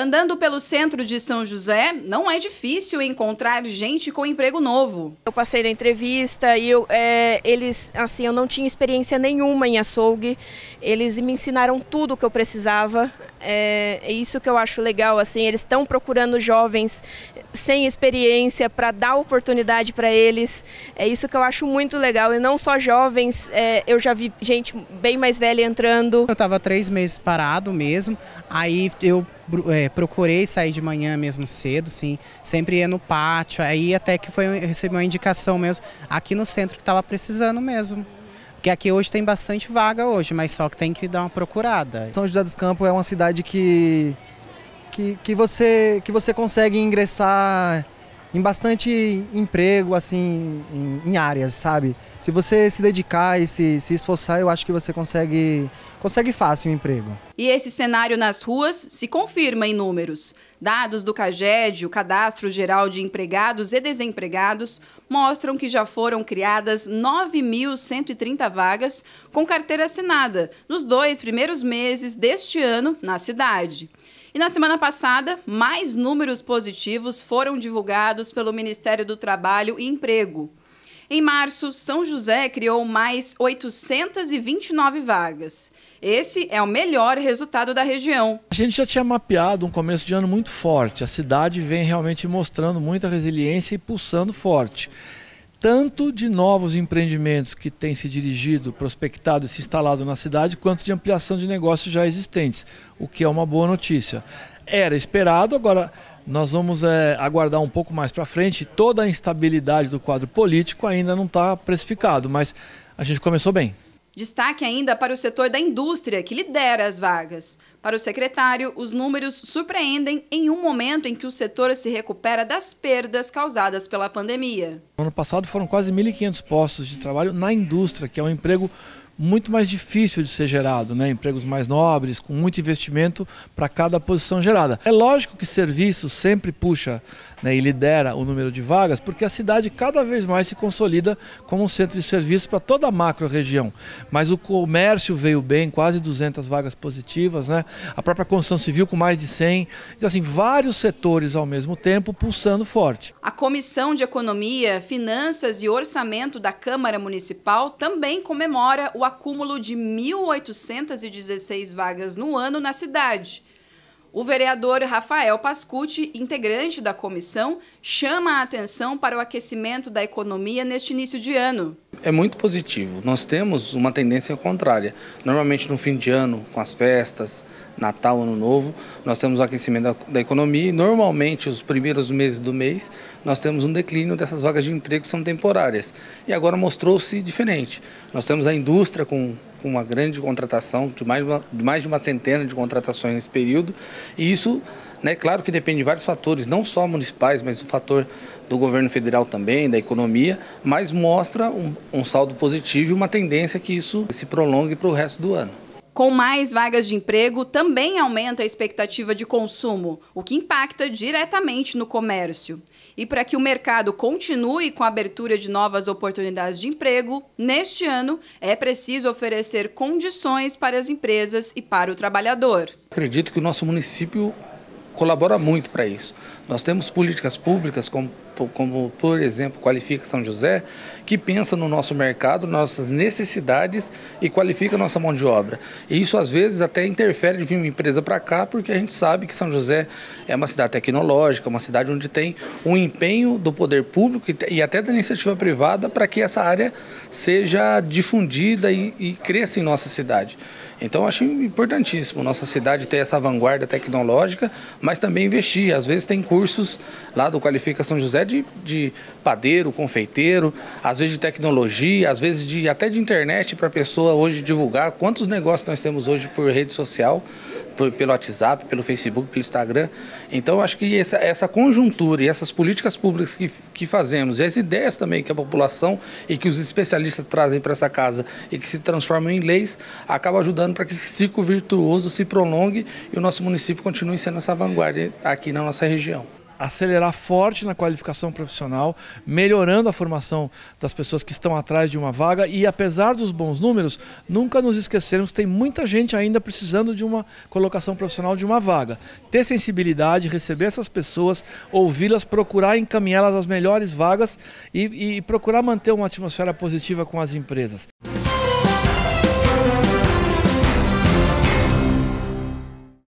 Andando pelo centro de São José, não é difícil encontrar gente com emprego novo. Eu passei na entrevista e eu, é, eles, assim, eu não tinha experiência nenhuma em açougue. Eles me ensinaram tudo o que eu precisava. É, é isso que eu acho legal, assim, eles estão procurando jovens sem experiência para dar oportunidade para eles. É isso que eu acho muito legal. E não só jovens, é, eu já vi gente bem mais velha entrando. Eu estava três meses parado mesmo, aí eu é, procurei sair de manhã mesmo cedo, sim. Sempre ia no pátio, aí até que foi recebi uma indicação mesmo aqui no centro que estava precisando mesmo. Porque aqui hoje tem bastante vaga hoje, mas só que tem que dar uma procurada. São José dos Campos é uma cidade que que, que você que você consegue ingressar em bastante emprego, assim, em, em, áreas, sabe? Se você se dedicar e se, se esforçar, eu acho que você consegue, consegue fácil o um emprego. E esse cenário nas ruas se confirma em números. Dados do CAGED, o Cadastro Geral de Empregados e Desempregados, mostram que já foram criadas 9.130 vagas com carteira assinada nos dois primeiros meses deste ano na cidade. E na semana passada, mais números positivos foram divulgados pelo Ministério do Trabalho e Emprego. Em março, São José criou mais 829 vagas. Esse é o melhor resultado da região. A gente já tinha mapeado um começo de ano muito forte. A cidade vem realmente mostrando muita resiliência e pulsando forte tanto de novos empreendimentos que têm se dirigido, prospectado e se instalado na cidade, quanto de ampliação de negócios já existentes, o que é uma boa notícia. Era esperado, agora nós vamos é, aguardar um pouco mais para frente. Toda a instabilidade do quadro político ainda não está precificado, mas a gente começou bem. Destaque ainda para o setor da indústria, que lidera as vagas. Para o secretário, os números surpreendem em um momento em que o setor se recupera das perdas causadas pela pandemia. No ano passado foram quase 1.500 postos de trabalho na indústria, que é um emprego muito mais difícil de ser gerado, né? empregos mais nobres, com muito investimento para cada posição gerada. É lógico que serviço sempre puxa né, e lidera o número de vagas, porque a cidade cada vez mais se consolida como um centro de serviço para toda a macro-região. Mas o comércio veio bem, quase 200 vagas positivas, né? a própria construção civil com mais de 100, então, assim, vários setores ao mesmo tempo pulsando forte. A Comissão de Economia, Finanças e Orçamento da Câmara Municipal também comemora o acúmulo de 1.816 vagas no ano na cidade. O vereador Rafael Pascucci, integrante da comissão, chama a atenção para o aquecimento da economia neste início de ano. É muito positivo. Nós temos uma tendência contrária. Normalmente no fim de ano, com as festas, Natal, Ano Novo, nós temos o aquecimento da, da, economia e normalmente os primeiros meses do mês nós temos um declínio dessas vagas de emprego que são temporárias. E agora mostrou-se diferente. Nós temos a indústria com, com uma grande contratação, de mais, uma, de mais de uma centena de contratações nesse período, e isso né? Claro que depende de vários fatores, não só municipais, mas o fator do governo federal também, da economia, mas mostra um, um saldo positivo e uma tendência que isso se prolongue para o resto do ano. Com mais vagas de emprego, também aumenta a expectativa de consumo, o que impacta diretamente no comércio. E para que o mercado continue com a abertura de novas oportunidades de emprego, neste ano é preciso oferecer condições para as empresas e para o trabalhador. Acredito que o nosso município colabora muito para isso. Nós temos políticas públicas como como por exemplo qualifica São José, que pensa no nosso mercado, nossas necessidades e qualifica a nossa mão de obra. E isso às vezes até interfere de vir uma empresa para cá, porque a gente sabe que São José é uma cidade tecnológica, uma cidade onde tem um empenho do poder público e até da iniciativa privada para que essa área seja difundida e, e cresça em nossa cidade. Então acho importantíssimo nossa cidade ter essa vanguarda tecnológica, mas também investir. Às vezes tem cursos lá do Qualifica São José de, de padeiro, confeiteiro, às vezes de tecnologia, às vezes de, até de internet para a pessoa hoje divulgar quantos negócios nós temos hoje por rede social, por, pelo WhatsApp, pelo Facebook, pelo Instagram. Então, acho que essa, essa conjuntura e essas políticas públicas que, que fazemos, e as ideias também que a população e que os especialistas trazem para essa casa e que se transformam em leis, acaba ajudando para que esse ciclo virtuoso se prolongue e o nosso município continue sendo essa vanguarda aqui na nossa região acelerar forte na qualificação profissional, melhorando a formação das pessoas que estão atrás de uma vaga e apesar dos bons números, nunca nos esquecermos que tem muita gente ainda precisando de uma colocação profissional de uma vaga. Ter sensibilidade, receber essas pessoas, ouvi-las, procurar encaminhá-las às melhores vagas e, e procurar manter uma atmosfera positiva com as empresas.